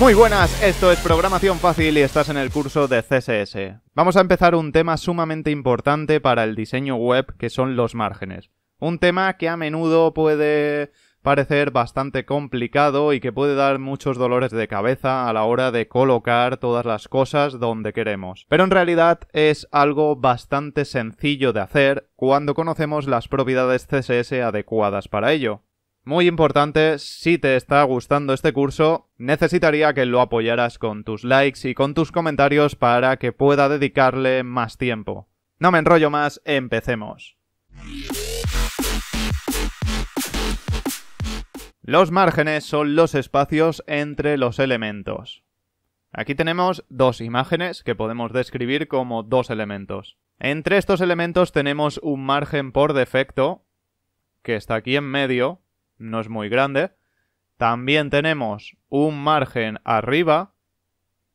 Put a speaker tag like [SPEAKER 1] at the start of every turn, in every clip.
[SPEAKER 1] Muy buenas, esto es Programación Fácil y estás en el curso de CSS. Vamos a empezar un tema sumamente importante para el diseño web que son los márgenes. Un tema que a menudo puede parecer bastante complicado y que puede dar muchos dolores de cabeza a la hora de colocar todas las cosas donde queremos. Pero en realidad es algo bastante sencillo de hacer cuando conocemos las propiedades CSS adecuadas para ello. Muy importante, si te está gustando este curso, necesitaría que lo apoyaras con tus likes y con tus comentarios para que pueda dedicarle más tiempo. No me enrollo más, empecemos. Los márgenes son los espacios entre los elementos. Aquí tenemos dos imágenes que podemos describir como dos elementos. Entre estos elementos tenemos un margen por defecto, que está aquí en medio, no es muy grande. También tenemos un margen arriba,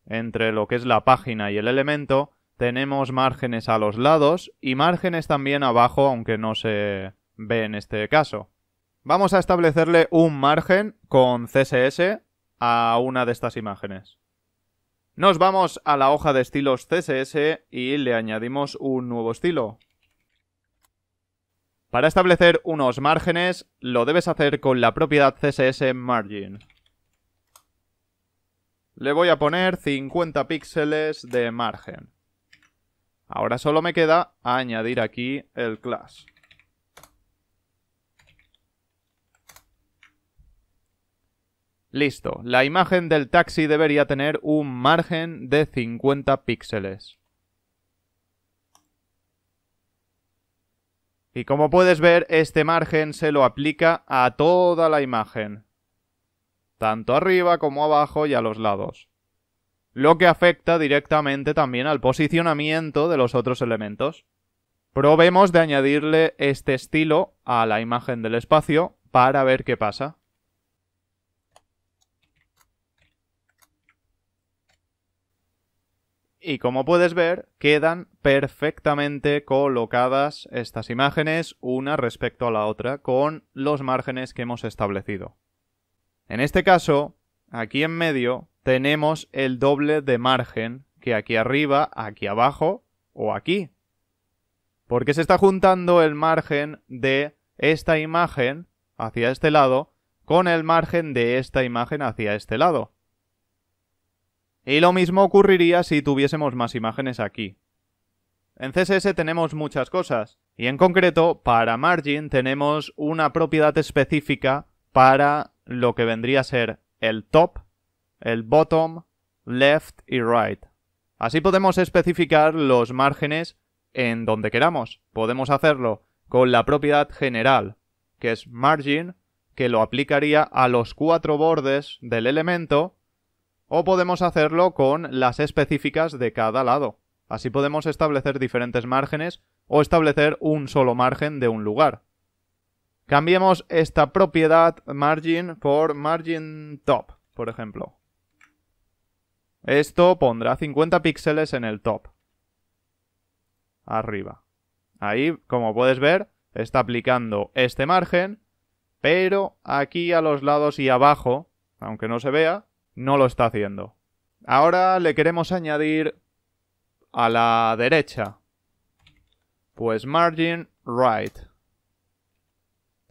[SPEAKER 1] entre lo que es la página y el elemento. Tenemos márgenes a los lados y márgenes también abajo, aunque no se ve en este caso. Vamos a establecerle un margen con CSS a una de estas imágenes. Nos vamos a la hoja de estilos CSS y le añadimos un nuevo estilo, para establecer unos márgenes, lo debes hacer con la propiedad CSS Margin. Le voy a poner 50 píxeles de margen. Ahora solo me queda añadir aquí el class. Listo, la imagen del taxi debería tener un margen de 50 píxeles. Y como puedes ver, este margen se lo aplica a toda la imagen. Tanto arriba como abajo y a los lados. Lo que afecta directamente también al posicionamiento de los otros elementos. Probemos de añadirle este estilo a la imagen del espacio para ver qué pasa. Y como puedes ver, quedan perfectamente colocadas estas imágenes una respecto a la otra con los márgenes que hemos establecido. En este caso, aquí en medio tenemos el doble de margen que aquí arriba, aquí abajo o aquí. Porque se está juntando el margen de esta imagen hacia este lado con el margen de esta imagen hacia este lado. Y lo mismo ocurriría si tuviésemos más imágenes aquí. En CSS tenemos muchas cosas, y en concreto, para margin tenemos una propiedad específica para lo que vendría a ser el top, el bottom, left y right. Así podemos especificar los márgenes en donde queramos. Podemos hacerlo con la propiedad general, que es margin, que lo aplicaría a los cuatro bordes del elemento o podemos hacerlo con las específicas de cada lado. Así podemos establecer diferentes márgenes o establecer un solo margen de un lugar. Cambiemos esta propiedad margin por margin top, por ejemplo. Esto pondrá 50 píxeles en el top. Arriba. Ahí, como puedes ver, está aplicando este margen, pero aquí a los lados y abajo, aunque no se vea, no lo está haciendo. Ahora le queremos añadir a la derecha. Pues margin right.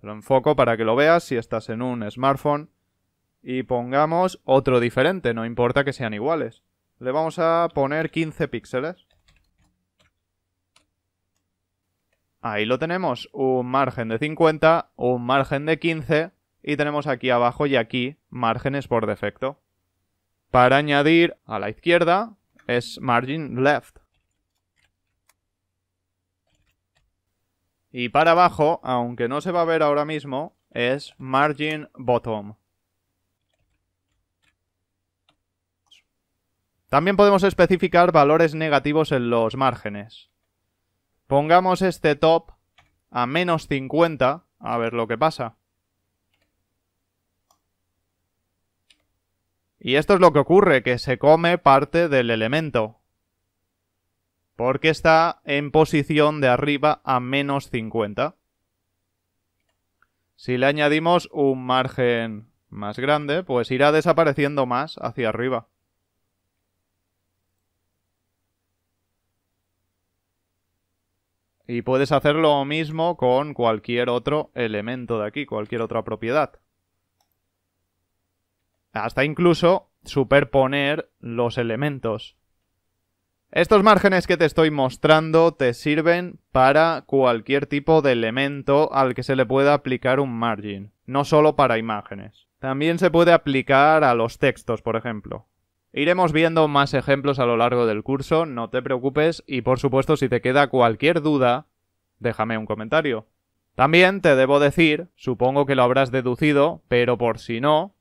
[SPEAKER 1] Te lo enfoco para que lo veas si estás en un smartphone. Y pongamos otro diferente, no importa que sean iguales. Le vamos a poner 15 píxeles. Ahí lo tenemos, un margen de 50, un margen de 15 y tenemos aquí abajo y aquí márgenes por defecto. Para añadir a la izquierda es margin left. Y para abajo, aunque no se va a ver ahora mismo, es margin bottom. También podemos especificar valores negativos en los márgenes. Pongamos este top a menos 50, a ver lo que pasa. Y esto es lo que ocurre, que se come parte del elemento. Porque está en posición de arriba a menos 50. Si le añadimos un margen más grande, pues irá desapareciendo más hacia arriba. Y puedes hacer lo mismo con cualquier otro elemento de aquí, cualquier otra propiedad hasta incluso superponer los elementos. Estos márgenes que te estoy mostrando te sirven para cualquier tipo de elemento al que se le pueda aplicar un margin, no solo para imágenes. También se puede aplicar a los textos, por ejemplo. Iremos viendo más ejemplos a lo largo del curso, no te preocupes, y por supuesto si te queda cualquier duda, déjame un comentario. También te debo decir, supongo que lo habrás deducido, pero por si no,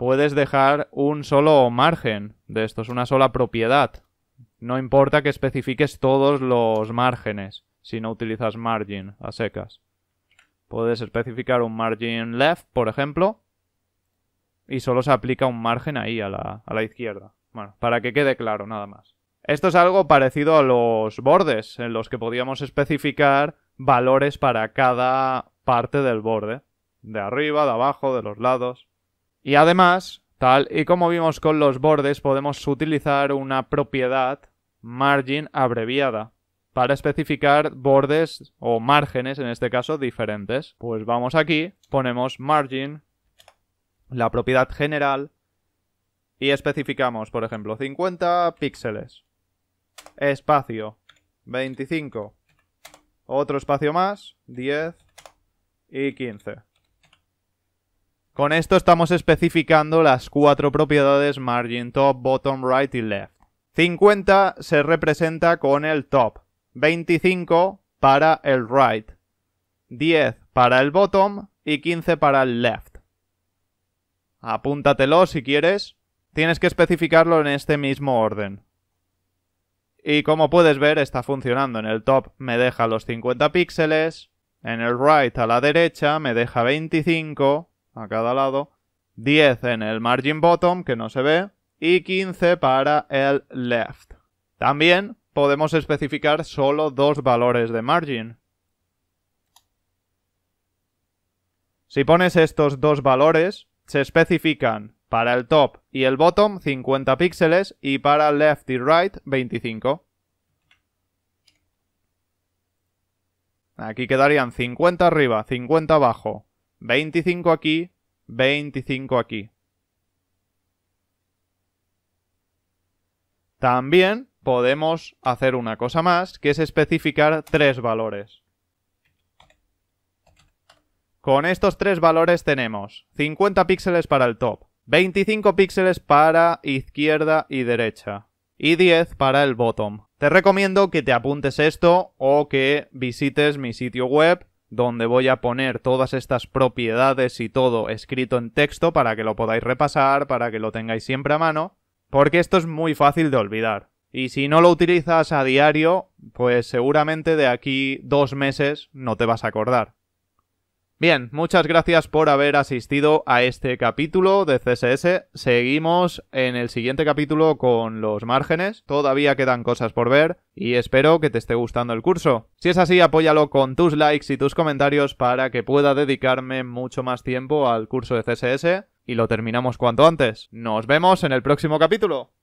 [SPEAKER 1] puedes dejar un solo margen de es una sola propiedad. No importa que especifiques todos los márgenes si no utilizas margin a secas. Puedes especificar un margin left, por ejemplo, y solo se aplica un margen ahí a la, a la izquierda. Bueno, para que quede claro, nada más. Esto es algo parecido a los bordes, en los que podíamos especificar valores para cada parte del borde. De arriba, de abajo, de los lados. Y además, tal y como vimos con los bordes, podemos utilizar una propiedad margin abreviada para especificar bordes o márgenes, en este caso, diferentes. Pues vamos aquí, ponemos margin, la propiedad general, y especificamos, por ejemplo, 50 píxeles, espacio, 25, otro espacio más, 10 y 15. Con esto estamos especificando las cuatro propiedades margin top, bottom, right y left. 50 se representa con el top, 25 para el right, 10 para el bottom y 15 para el left. Apúntatelo si quieres, tienes que especificarlo en este mismo orden. Y como puedes ver está funcionando, en el top me deja los 50 píxeles, en el right a la derecha me deja 25 a cada lado, 10 en el margin bottom, que no se ve, y 15 para el left. También podemos especificar solo dos valores de margin. Si pones estos dos valores, se especifican para el top y el bottom 50 píxeles y para left y right 25. Aquí quedarían 50 arriba, 50 abajo, 25 aquí, 25 aquí. También podemos hacer una cosa más, que es especificar tres valores. Con estos tres valores tenemos 50 píxeles para el top, 25 píxeles para izquierda y derecha y 10 para el bottom. Te recomiendo que te apuntes esto o que visites mi sitio web donde voy a poner todas estas propiedades y todo escrito en texto para que lo podáis repasar, para que lo tengáis siempre a mano, porque esto es muy fácil de olvidar. Y si no lo utilizas a diario, pues seguramente de aquí dos meses no te vas a acordar. Bien, muchas gracias por haber asistido a este capítulo de CSS. Seguimos en el siguiente capítulo con los márgenes. Todavía quedan cosas por ver y espero que te esté gustando el curso. Si es así, apóyalo con tus likes y tus comentarios para que pueda dedicarme mucho más tiempo al curso de CSS y lo terminamos cuanto antes. Nos vemos en el próximo capítulo.